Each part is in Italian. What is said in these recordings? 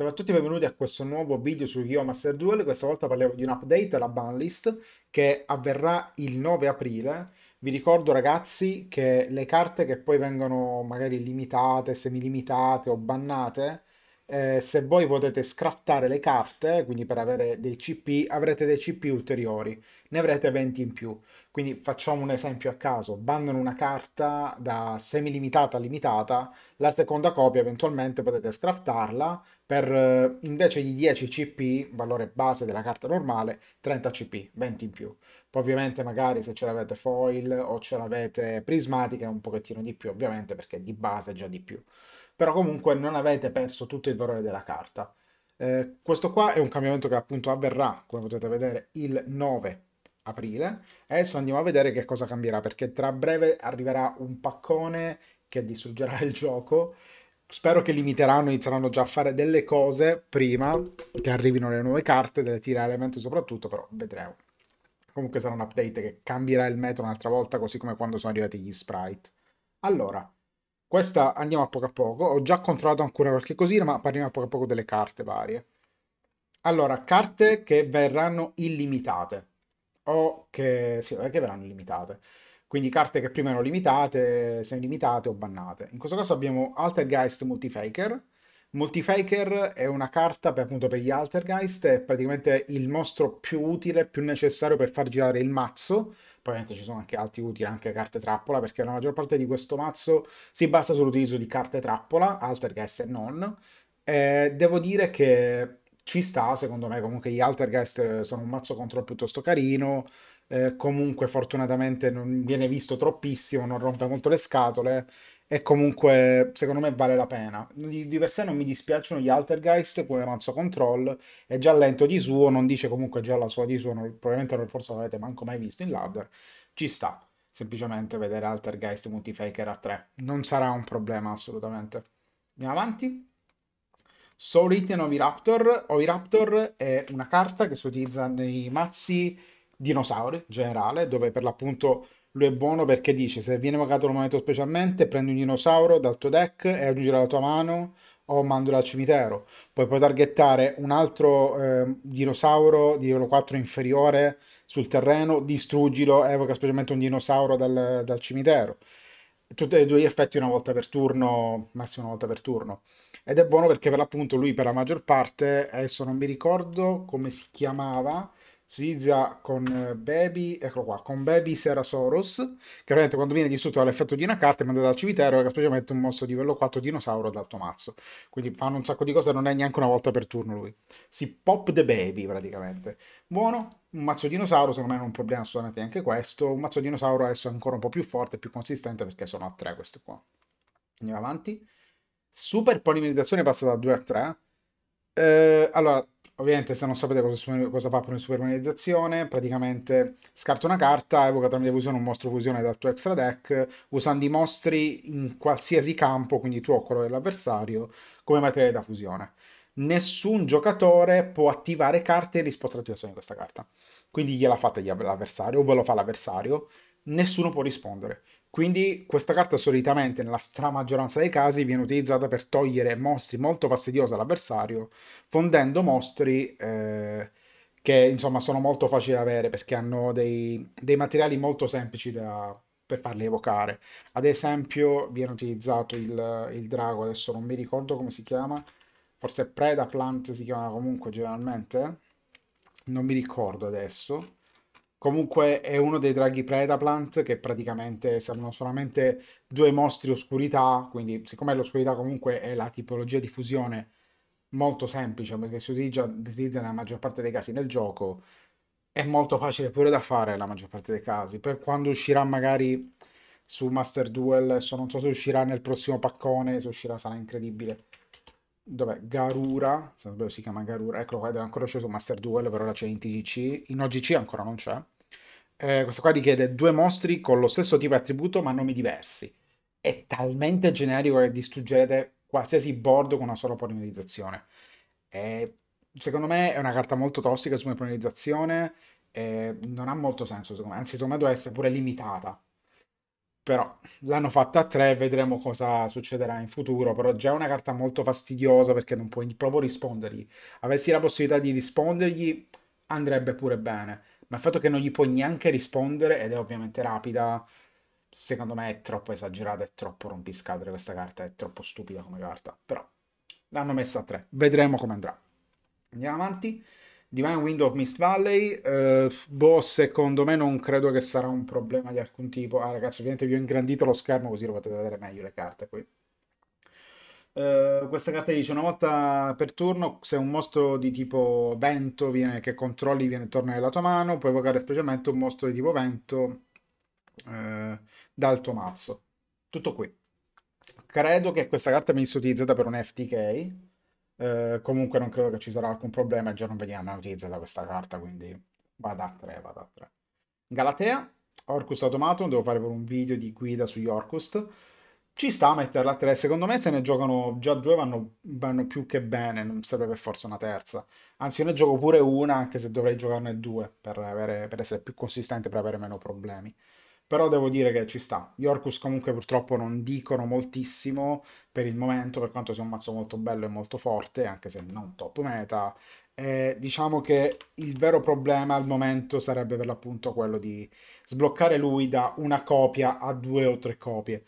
Salve a tutti e benvenuti a questo nuovo video su Yo oh! Master Duel. Questa volta parliamo di un update alla banlist che avverrà il 9 aprile. Vi ricordo ragazzi che le carte che poi vengono magari limitate, semilimitate o bannate, eh, se voi potete scrattare le carte, quindi per avere dei CP, avrete dei CP ulteriori, ne avrete 20 in più. Quindi facciamo un esempio a caso, bandano una carta da semilimitata a limitata, la seconda copia eventualmente potete scraptarla per eh, invece di 10 CP, valore base della carta normale, 30 CP, 20 in più. Poi ovviamente magari se ce l'avete foil o ce l'avete prismatica è un pochettino di più ovviamente perché di base è già di più. Però comunque non avete perso tutto il valore della carta. Eh, questo qua è un cambiamento che appunto avverrà, come potete vedere, il 9 aprile e adesso andiamo a vedere che cosa cambierà perché tra breve arriverà un paccone che distruggerà il gioco spero che limiteranno inizieranno già a fare delle cose prima che arrivino le nuove carte delle tira elemento soprattutto però vedremo comunque sarà un update che cambierà il metodo un'altra volta così come quando sono arrivati gli sprite allora questa andiamo a poco a poco ho già controllato ancora qualche cosina ma parliamo a poco a poco delle carte varie allora carte che verranno illimitate o che, sì, che verranno limitate. Quindi carte che prima erano limitate, limitate o bannate. In questo caso abbiamo Altergeist Multifaker. Multifaker è una carta per, appunto per gli Altergeist, è praticamente il mostro più utile, più necessario per far girare il mazzo. Probabilmente ci sono anche altri utili, anche carte trappola, perché la maggior parte di questo mazzo si basa sull'utilizzo di carte trappola, Altergeist e non. Eh, devo dire che ci sta, secondo me, comunque gli Altergeist eh, sono un mazzo control piuttosto carino, eh, comunque fortunatamente non viene visto troppissimo, non rompe molto le scatole e comunque secondo me vale la pena. Di, di per sé non mi dispiacciono gli Altergeist come mazzo control, è già lento di suo, non dice comunque già la sua di suo, non, probabilmente non forse l'avete manco mai visto in ladder, ci sta. Semplicemente vedere Altergeist Multifaker a 3 non sarà un problema assolutamente. Andiamo avanti. Soul Eaten Oviraptor. Oviraptor è una carta che si utilizza nei mazzi dinosauri in generale, dove per l'appunto lui è buono perché dice se viene evocato il momento specialmente prendi un dinosauro dal tuo deck e aggiungi alla tua mano o mandalo al cimitero. Poi puoi targettare un altro eh, dinosauro di livello 4 inferiore sul terreno, distruggilo, evoca specialmente un dinosauro dal, dal cimitero tutti e due gli effetti una volta per turno, massimo una volta per turno. Ed è buono perché per l'appunto lui per la maggior parte, adesso non mi ricordo come si chiamava, Sizia con eh, Baby, eccolo qua, con Baby Serasaurus, che ovviamente quando viene distrutto dall'effetto di una carta e manda dal cimitero, è specialmente un mostro di livello 4 dinosauro d'alto mazzo. Quindi fanno un sacco di cose, non è neanche una volta per turno lui. Si pop the baby praticamente. Buono, un mazzo dinosauro secondo me non è un problema assolutamente anche questo. Un mazzo dinosauro adesso è ancora un po' più forte, più consistente perché sono a 3 questo qua. Andiamo avanti. Super polimerizzazione passa da 2 a 3. Eh, allora, Ovviamente se non sapete cosa, cosa fa per una supermanizzazione, praticamente scarta una carta, evoca tramite fusione un mostro fusione dal tuo extra deck, usando i mostri in qualsiasi campo, quindi tuo o quello dell'avversario, come materiale da fusione. Nessun giocatore può attivare carte in risposta all'attivazione di questa carta. Quindi gliela fate l'avversario o ve lo fa l'avversario, nessuno può rispondere. Quindi questa carta solitamente nella stramaggioranza dei casi viene utilizzata per togliere mostri molto fastidiosi all'avversario, fondendo mostri eh, che insomma sono molto facili da avere perché hanno dei, dei materiali molto semplici da, per farli evocare. Ad esempio viene utilizzato il, il drago, adesso non mi ricordo come si chiama, forse Preda Plant si chiama comunque generalmente, non mi ricordo adesso Comunque è uno dei draghi Predaplant che praticamente saranno solamente due mostri oscurità, quindi siccome l'oscurità comunque è la tipologia di fusione molto semplice perché si utilizza, utilizza nella maggior parte dei casi nel gioco, è molto facile pure da fare nella maggior parte dei casi. Per quando uscirà magari su Master Duel, so, non so se uscirà nel prossimo paccone, se uscirà sarà incredibile dov'è? Garura, se si chiama Garura, eccolo qua, deve ancora su Master Duel, però la c'è in TGC, in OGC ancora non c'è. Eh, questo qua richiede due mostri con lo stesso tipo di attributo ma nomi diversi. È talmente generico che distruggerete qualsiasi board con una sola polimerizzazione. Eh, secondo me è una carta molto tossica sulla polimerizzazione, eh, non ha molto senso secondo me, anzi secondo me deve essere pure limitata però l'hanno fatta a 3, vedremo cosa succederà in futuro, però già è una carta molto fastidiosa perché non puoi proprio rispondergli. Avessi la possibilità di rispondergli andrebbe pure bene, ma il fatto che non gli puoi neanche rispondere ed è ovviamente rapida, secondo me è troppo esagerata, è troppo rompiscatole questa carta, è troppo stupida come carta, però l'hanno messa a 3, vedremo come andrà. Andiamo avanti. Divine Wind of Mist Valley, eh, boh, secondo me non credo che sarà un problema di alcun tipo. Ah ragazzi, ovviamente vi ho ingrandito lo schermo così lo potete vedere meglio le carte qui. Uh, questa carta dice una volta per turno se un mostro di tipo vento viene, che controlli viene, torna nella tua mano puoi evocare specialmente un mostro di tipo vento uh, dal tuo mazzo tutto qui credo che questa carta venisse utilizzata per un FTK eh, comunque non credo che ci sarà alcun problema, già non veniva mai utilizzata questa carta, quindi vada a 3, vada a 3. Galatea, Orcus Automaton, devo fare per un video di guida sugli Orcus. Ci sta a metterla a 3, secondo me se ne giocano già due vanno, vanno più che bene, non serve per forza una terza. Anzi, ne gioco pure una, anche se dovrei giocarne due per, avere, per essere più consistente, per avere meno problemi però devo dire che ci sta. Gli Orcus comunque purtroppo non dicono moltissimo per il momento, per quanto sia un mazzo molto bello e molto forte, anche se non top meta. E diciamo che il vero problema al momento sarebbe per l'appunto quello di sbloccare lui da una copia a due o tre copie.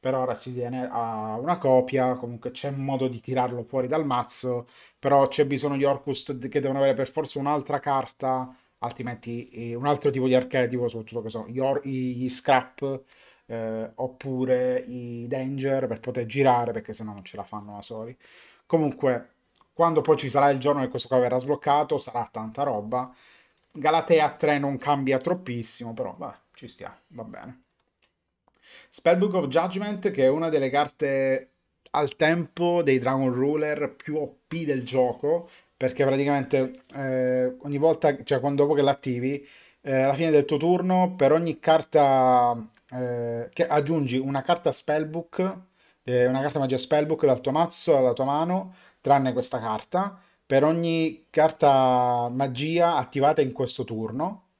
Per ora si tiene a una copia, comunque c'è modo di tirarlo fuori dal mazzo, però c'è bisogno di Orcus che devono avere per forza un'altra carta altrimenti eh, un altro tipo di archetipo, soprattutto che sono gli, or- gli scrap eh, oppure i danger per poter girare perché sennò non ce la fanno da soli. Comunque, quando poi ci sarà il giorno che questo qua verrà sbloccato, sarà tanta roba. Galatea 3 non cambia troppissimo, però vabbè, ci stiamo, va bene. Spellbook of Judgment, che è una delle carte al tempo dei Dragon Ruler più OP del gioco, perché praticamente eh, ogni volta, cioè quando dopo che l'attivi, eh, alla fine del tuo turno, per ogni carta eh, che aggiungi una carta spellbook, eh, una carta magia spellbook dal tuo mazzo, alla tua mano, tranne questa carta, per ogni carta magia attivata in questo turno,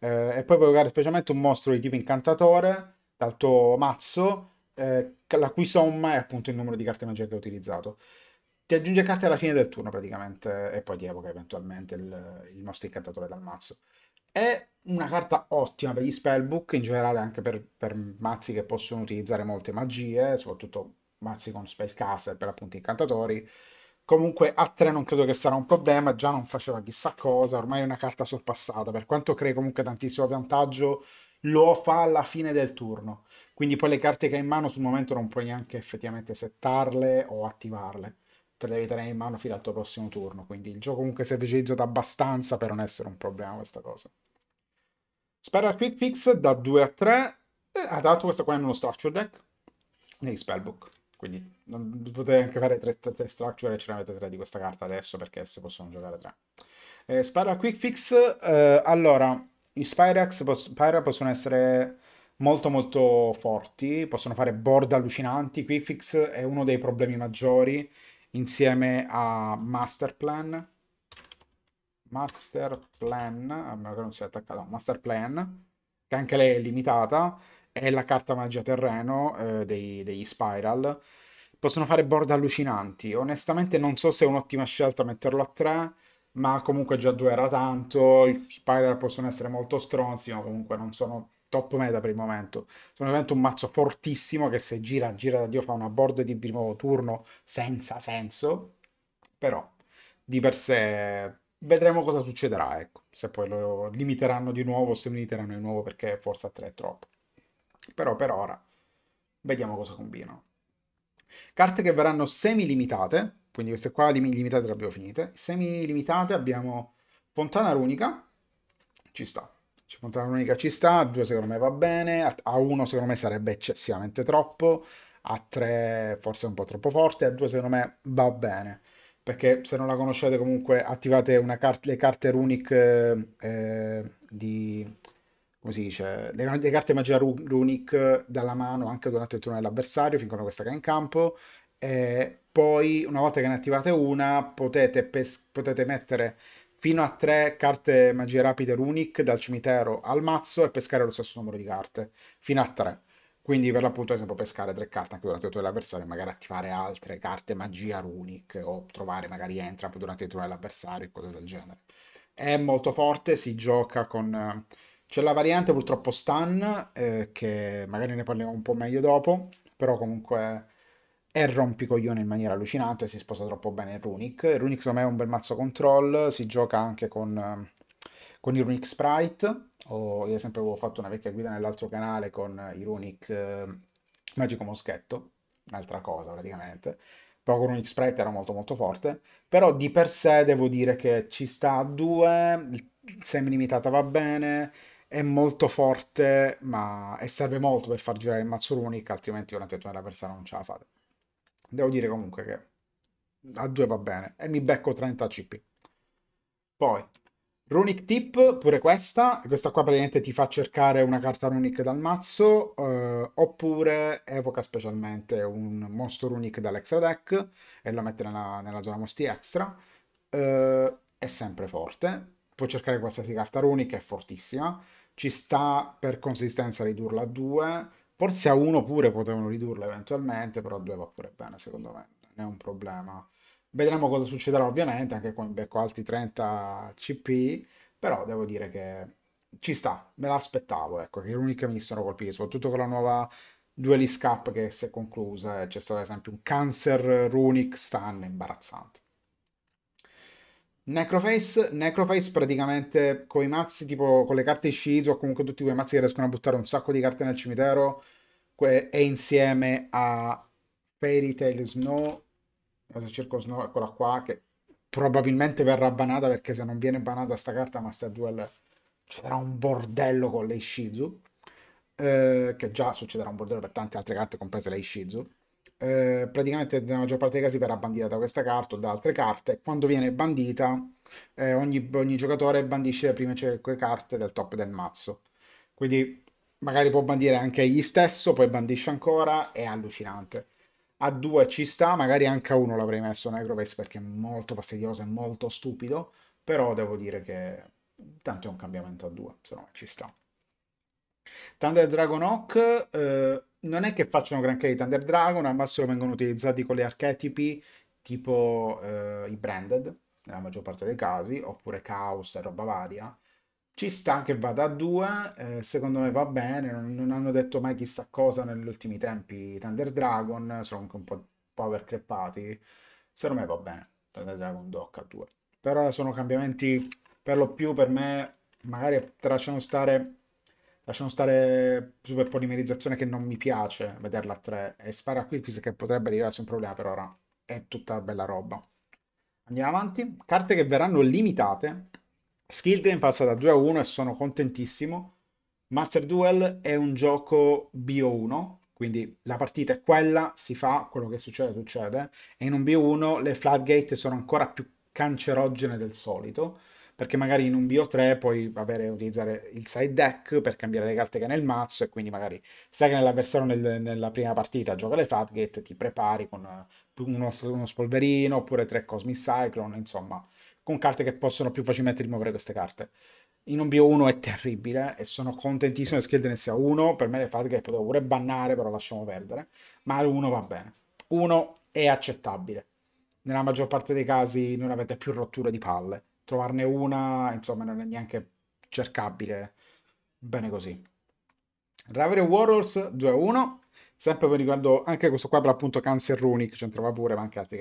eh, e poi puoi giocare specialmente un mostro di tipo incantatore dal tuo mazzo, eh, la cui somma è appunto il numero di carte magia che hai utilizzato ti aggiunge carte alla fine del turno praticamente e poi ti evoca eventualmente il, il nostro incantatore dal mazzo. È una carta ottima per gli spellbook, in generale anche per, per mazzi che possono utilizzare molte magie, soprattutto mazzi con spellcaster per appunto incantatori. Comunque a 3 non credo che sarà un problema, già non faceva chissà cosa, ormai è una carta sorpassata, per quanto crei comunque tantissimo vantaggio, lo fa alla fine del turno. Quindi poi le carte che hai in mano sul momento non puoi neanche effettivamente settarle o attivarle te le devi in mano fino al tuo prossimo turno. Quindi il gioco comunque si è velocizzato abbastanza per non essere un problema questa cosa. Spera Quick Fix da 2 a 3 ha dato questa qua in uno structure deck nei spellbook. Quindi non, potete anche fare 3, structure e ce ne avete 3 di questa carta adesso perché se possono giocare 3. Eh, Spyra Quick Fix, eh, allora, i Spyrax pos- possono essere molto molto forti, possono fare board allucinanti, Quick Fix è uno dei problemi maggiori insieme a Masterplan. Masterplan, a meno che non sia attaccato, Masterplan, che anche lei è limitata, è la carta magia terreno eh, dei, degli Spiral. Possono fare board allucinanti. Onestamente non so se è un'ottima scelta metterlo a 3, ma comunque già 2 era tanto. I Spiral possono essere molto stronzi, ma comunque non sono top meta per il momento. Sono veramente un mazzo fortissimo che se gira, gira da Dio fa una board di primo turno senza senso, però di per sé vedremo cosa succederà, ecco, se poi lo limiteranno di nuovo, se lo limiteranno di nuovo perché forse a 3 è troppo. Però per ora vediamo cosa combinano. Carte che verranno semi-limitate, quindi queste qua limitate le abbiamo finite. Semi-limitate abbiamo Fontana Runica, ci sta, 50 unica ci sta, a 2 secondo me va bene, a 1 secondo me sarebbe eccessivamente troppo, a 3 forse un po' troppo forte, a 2 secondo me va bene. Perché se non la conoscete comunque attivate cart le carte runic eh, di... come si dice? Le, le carte magia runic dalla mano anche durante il turno dell'avversario fin quando questa che è in campo. E poi una volta che ne attivate una potete, potete mettere fino a tre carte magie rapide runic dal cimitero al mazzo e pescare lo stesso numero di carte, fino a tre. Quindi per l'appunto si può pescare tre carte anche durante il turno dell'avversario e magari attivare altre carte magia runic o trovare magari entrap durante il turno dell'avversario e cose del genere. È molto forte, si gioca con... C'è la variante purtroppo stun, eh, che magari ne parliamo un po' meglio dopo, però comunque è rompicoglione in maniera allucinante, si sposa troppo bene il Runic. Il Runic secondo me è un bel mazzo control, si gioca anche con, eh, con i Runic Sprite, o io sempre avevo fatto una vecchia guida nell'altro canale con i Runic eh, Magico Moschetto, un'altra cosa praticamente. Poi con Runic Sprite era molto molto forte, però di per sé devo dire che ci sta a due, semi limitata va bene, è molto forte, ma e serve molto per far girare il mazzo runic, altrimenti durante il turno l'avversario non ce la fate devo dire comunque che a 2 va bene e mi becco 30 CP. Poi, Runic Tip, pure questa, questa qua praticamente ti fa cercare una carta runic dal mazzo, eh, oppure evoca specialmente un mostro runic dall'extra deck e lo mette nella, nella zona mosti extra, eh, è sempre forte, puoi cercare qualsiasi carta runic, è fortissima, ci sta per consistenza ridurla a 2, Forse a uno pure potevano ridurla eventualmente, però a due va pure bene secondo me, non è un problema. Vedremo cosa succederà ovviamente, anche con in becco alti 30 CP, però devo dire che ci sta, me l'aspettavo, ecco, che era l'unica mi sono colpiti, soprattutto con la nuova Duelist Cup che si è conclusa, eh, c'è stato ad esempio un Cancer Runic Stun imbarazzante. Necroface, Necroface praticamente con i mazzi tipo con le carte Shizu o comunque tutti quei mazzi che riescono a buttare un sacco di carte nel cimitero que- e insieme a Fairy Tail Snow, se cerco Snow eccola qua che probabilmente verrà banata perché se non viene banata sta carta Master Duel succederà un bordello con le Shizu eh, che già succederà un bordello per tante altre carte comprese le Shizu eh, praticamente nella maggior parte dei casi verrà bandita da questa carta o da altre carte. Quando viene bandita, eh, ogni, ogni, giocatore bandisce le prime 5 carte del top del mazzo. Quindi magari può bandire anche egli stesso, poi bandisce ancora, è allucinante. A 2 ci sta, magari anche a 1 l'avrei messo Necropace perché è molto fastidioso e molto stupido, però devo dire che tanto è un cambiamento a 2, se no ci sta. Thunder Dragon Hawk, eh, non è che facciano granché di Thunder Dragon, al massimo vengono utilizzati con gli archetipi tipo eh, i branded, nella maggior parte dei casi, oppure Chaos e roba varia. Ci sta che vada a due, eh, secondo me va bene, non, non, hanno detto mai chissà cosa negli ultimi tempi Thunder Dragon, sono anche un po' power creppati, secondo me va bene Thunder Dragon Dock a due. Per ora sono cambiamenti per lo più per me, magari tracciano stare lasciamo stare super polimerizzazione che non mi piace vederla a 3 e spara qui che potrebbe arrivarsi un problema per ora è tutta bella roba andiamo avanti carte che verranno limitate Skill Game passa da 2 a 1 e sono contentissimo Master Duel è un gioco BO1 quindi la partita è quella, si fa, quello che succede succede e in un BO1 le floodgate sono ancora più cancerogene del solito perché magari in un BO3 puoi va utilizzare il side deck per cambiare le carte che ha nel mazzo e quindi magari sai che nell'avversario nel, nella prima partita gioca le Flatgate, ti prepari con eh, uno, uno spolverino oppure tre Cosmic Cyclone, insomma, con carte che possono più facilmente rimuovere queste carte. In un BO1 è terribile e sono contentissimo che Skilden sia 1, per me le Fatgate potevo pure bannare, però lasciamo perdere, ma 1 va bene. 1 è accettabile. Nella maggior parte dei casi non avete più rotture di palle trovarne una, insomma, non è neanche cercabile. Bene così. Ravery Warriors 2-1. Sempre per riguardo, anche questo qua per l'appunto Cancer Runic, c'entrava pure, ma anche altri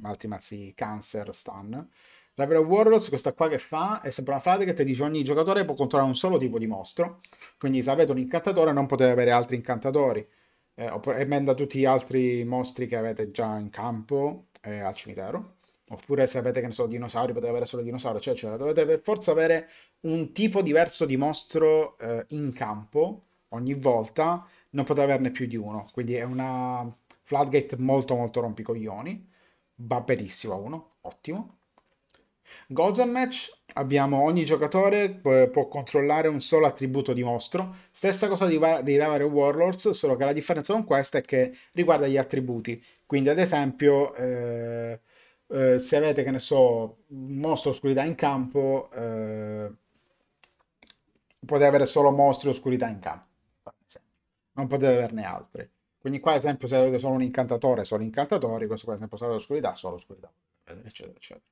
Ultimacy Cancer Stun. Ravery Warriors, questa qua che fa, è sempre una frase che ti dice ogni giocatore può controllare un solo tipo di mostro. Quindi se avete un incantatore non potete avere altri incantatori. Eh, oppure emenda tutti gli altri mostri che avete già in campo eh, al cimitero. Oppure sapete che ne so, dinosauri, potete avere solo dinosauri, cioè, cioè dovete per forza avere un tipo diverso di mostro eh, in campo ogni volta, non potete averne più di uno. Quindi è una floodgate molto molto rompicoglioni, va benissimo a uno, ottimo. Gods and match, abbiamo ogni giocatore può controllare un solo attributo di mostro, stessa cosa di, di Rival Warlords, solo che la differenza con questa è che riguarda gli attributi. Quindi ad esempio... Eh, eh, se avete, che ne so, un mostro oscurità in campo, eh, potete avere solo mostri oscurità in campo, non potete averne altri. Quindi qua, ad esempio, se avete solo un incantatore, solo incantatori, questo qua, ad esempio, solo oscurità, solo oscurità, eccetera, eccetera.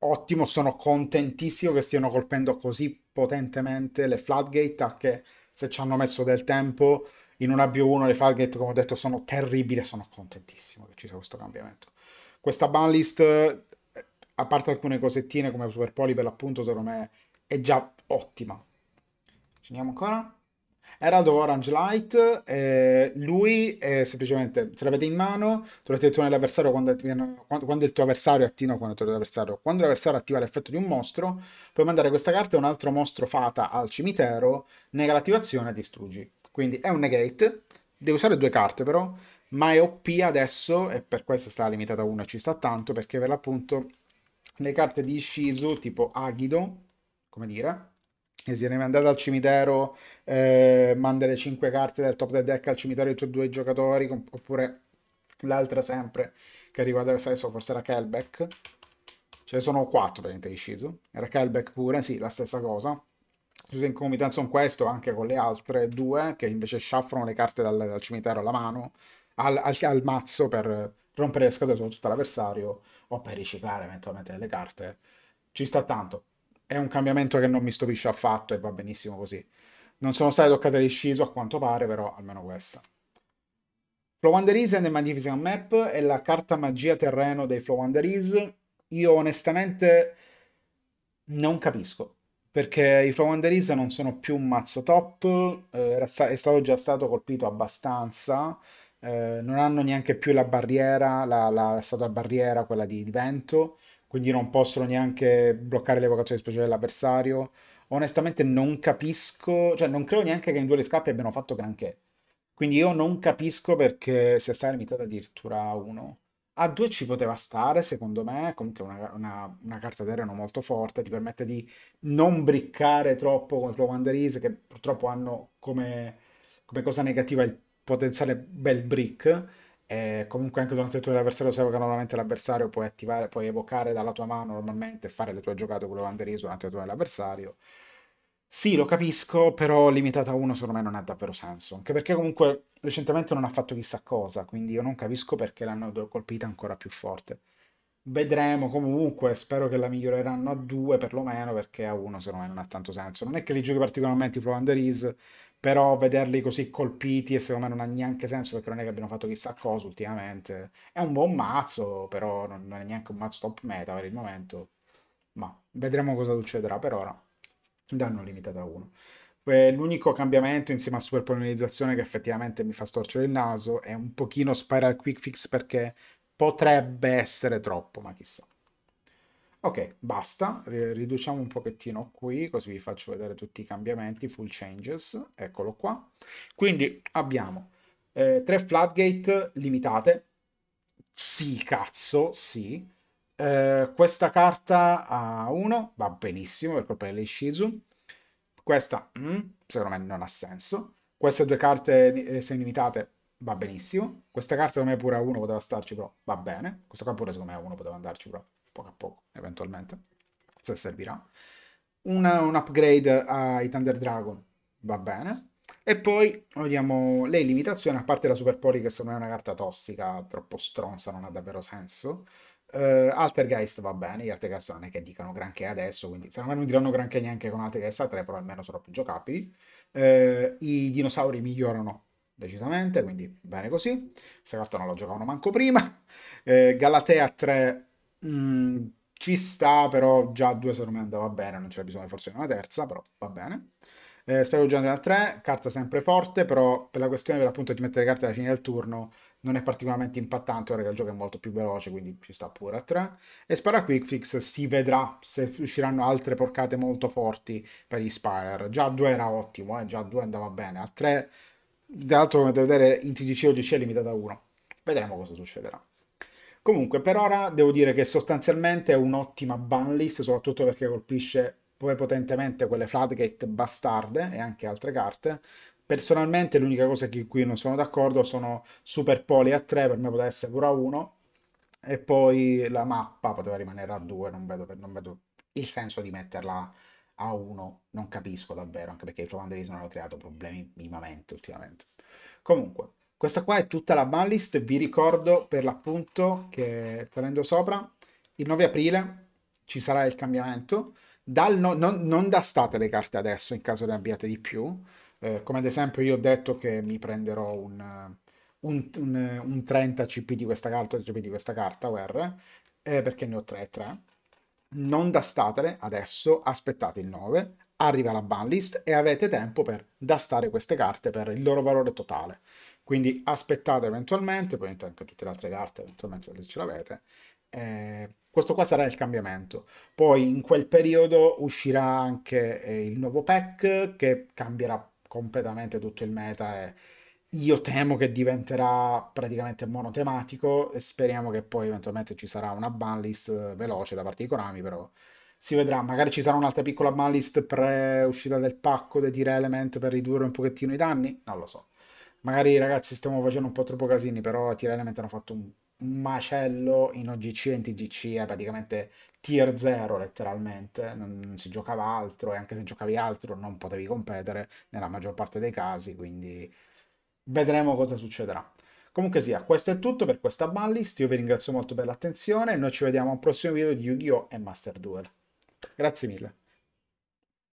Ottimo, sono contentissimo che stiano colpendo così potentemente le floodgate, anche se ci hanno messo del tempo in una B1 le floodgate, come ho detto, sono terribili sono contentissimo che ci sia questo cambiamento. Questa banlist, eh, a parte alcune cosettine come Super Poly per l'appunto, secondo me è già ottima. Scendiamo ancora. Erado Orange Light, eh, lui è semplicemente, se l'avete in mano, trovate il tuo nell'avversario quando, quando, quando, il tuo avversario attiva, quando, quando l'avversario attiva l'effetto di un mostro, puoi mandare questa carta e un altro mostro fata al cimitero, nega l'attivazione e distruggi. Quindi è un negate, devi usare due carte però, ma è OP adesso e per questo sta limitata a 1 ci sta tanto perché per l'appunto le carte di Shizu tipo Aghido, come dire, e se ne andate al cimitero, eh, manda le 5 carte del top del deck al cimitero dei tuoi due giocatori, oppure l'altra sempre che riguarda adesso forse era Kelbeck, ce ne sono 4 praticamente di Shizu, era Kelbeck pure, sì, la stessa cosa, in comitanza con questo anche con le altre due che invece sciaffrano le carte dal, dal cimitero alla mano al, al, al mazzo per rompere le scatole soprattutto all'avversario o per riciclare eventualmente le carte. Ci sta tanto. È un cambiamento che non mi stupisce affatto e va benissimo così. Non sono state toccate le Shizu a quanto pare, però almeno questa. Flow Flowwanderies and the Magnificent Map è la carta magia terreno dei Flow Flowwanderies. Io onestamente non capisco, perché i Flow Flowwanderies non sono più un mazzo top, eh, è stato già stato colpito abbastanza, eh, non hanno neanche più la barriera, la, la statua barriera, quella di, di vento, quindi non possono neanche bloccare le vocazioni speciali dell'avversario. Onestamente non capisco, cioè non credo neanche che in due le scappe abbiano fatto granché. Quindi io non capisco perché sia stata limitata addirittura a uno. A due ci poteva stare, secondo me, comunque una, una, una carta terreno molto forte, ti permette di non briccare troppo con i Plowmanderies, che purtroppo hanno come, come cosa negativa il potenziale bel brick e comunque anche durante il turno dell'avversario sai che normalmente l'avversario puoi attivare, puoi evocare dalla tua mano normalmente e fare le tue giocate con le Wanderies durante il turno dell'avversario sì, lo capisco, però limitata a uno secondo me non ha davvero senso. Anche perché comunque recentemente non ha fatto chissà cosa, quindi io non capisco perché l'hanno colpita ancora più forte. Vedremo comunque, spero che la miglioreranno a due perlomeno, perché a uno secondo me non ha tanto senso. Non è che li giochi particolarmente i Pro Under però vederli così colpiti e secondo me non ha neanche senso perché non è che abbiano fatto chissà cosa ultimamente. È un buon mazzo, però non, è neanche un mazzo top meta per il momento. Ma vedremo cosa succederà per ora. Danno limitato a uno. Eh, l'unico cambiamento insieme a super superpollinizzazione che effettivamente mi fa storcere il naso è un pochino spiral quick fix perché potrebbe essere troppo, ma chissà. Ok, basta, riduciamo un pochettino qui, così vi faccio vedere tutti i cambiamenti, full changes, eccolo qua. Quindi abbiamo eh, tre floodgate limitate, sì cazzo, sì. Eh, questa carta a 1 va benissimo per colpa dell'Ishizu, questa mm, secondo me non ha senso. Queste due carte eh, eh, limitate va benissimo, questa carta secondo me pure a 1 poteva starci però va bene, questa qua pure secondo me a 1 poteva andarci però poco a poco, eventualmente, se servirà. Una, un upgrade ai Thunder Dragon va bene. E poi vediamo le limitazioni, a parte la Super Poli che secondo me è una carta tossica, troppo stronza, non ha davvero senso. Uh, Altergeist va bene, gli Altergeist non è che dicano granché adesso, quindi secondo me non diranno granché neanche con Altergeist a 3, però almeno sono più giocabili. Uh, I dinosauri migliorano decisamente, quindi bene così. Questa carta non la giocavano manco prima. Uh, Galatea 3 Mm, ci sta, però già due secondo me andava bene, non c'era bisogno forse di una terza, però va bene. Eh, spero già nella 3, carta sempre forte, però per la questione per l'appunto di mettere carte alla fine del turno non è particolarmente impattante, ora che il gioco è molto più veloce, quindi ci sta pure a 3. E Spara Quick Fix si vedrà se usciranno altre porcate molto forti per gli Spire. Già a 2 era ottimo, eh? già a 2 andava bene, a 3, d'altro l'altro come potete vedere in TGC oggi c'è limitata a 1. Vedremo cosa succederà. Comunque, per ora devo dire che sostanzialmente è un'ottima ban list, soprattutto perché colpisce poi potentemente quelle Floodgate bastarde e anche altre carte. Personalmente l'unica cosa di cui non sono d'accordo sono Super Poli a 3, per me poteva essere pure a 1, e poi la mappa poteva rimanere a 2, non vedo, non vedo il senso di metterla a 1, non capisco davvero, anche perché i Flavanderi non hanno creato problemi minimamente ultimamente. Comunque, questa qua è tutta la ballist, vi ricordo per l'appunto che tenendo sopra, il 9 aprile ci sarà il cambiamento, Dal, no, non, non dastate le carte adesso in caso ne abbiate di più, eh, come ad esempio io ho detto che mi prenderò un, un, un, un 30 CP di questa carta, 30 CP di questa carta, UR, eh, perché ne ho 3 3. Non dastatele adesso, aspettate il 9, arriva la ballist e avete tempo per dastare queste carte per il loro valore totale. Quindi aspettate eventualmente, poi anche tutte le altre carte eventualmente se ce l'avete. Eh, questo qua sarà il cambiamento. Poi in quel periodo uscirà anche eh, il nuovo pack che cambierà completamente tutto il meta e io temo che diventerà praticamente monotematico e speriamo che poi eventualmente ci sarà una banlist eh, veloce da parte di Konami, però si vedrà, magari ci sarà un'altra piccola banlist pre-uscita del pacco di Tire Element per ridurre un pochettino i danni, non lo so magari ragazzi stiamo facendo un po' troppo casini, però Tier Element hanno fatto un, macello in OGC e in TGC, è praticamente tier 0 letteralmente, non, non, si giocava altro e anche se giocavi altro non potevi competere nella maggior parte dei casi, quindi vedremo cosa succederà. Comunque sia, questo è tutto per questa banlist, io vi ringrazio molto per l'attenzione e noi ci vediamo al prossimo video di Yu-Gi-Oh! e Master Duel. Grazie mille.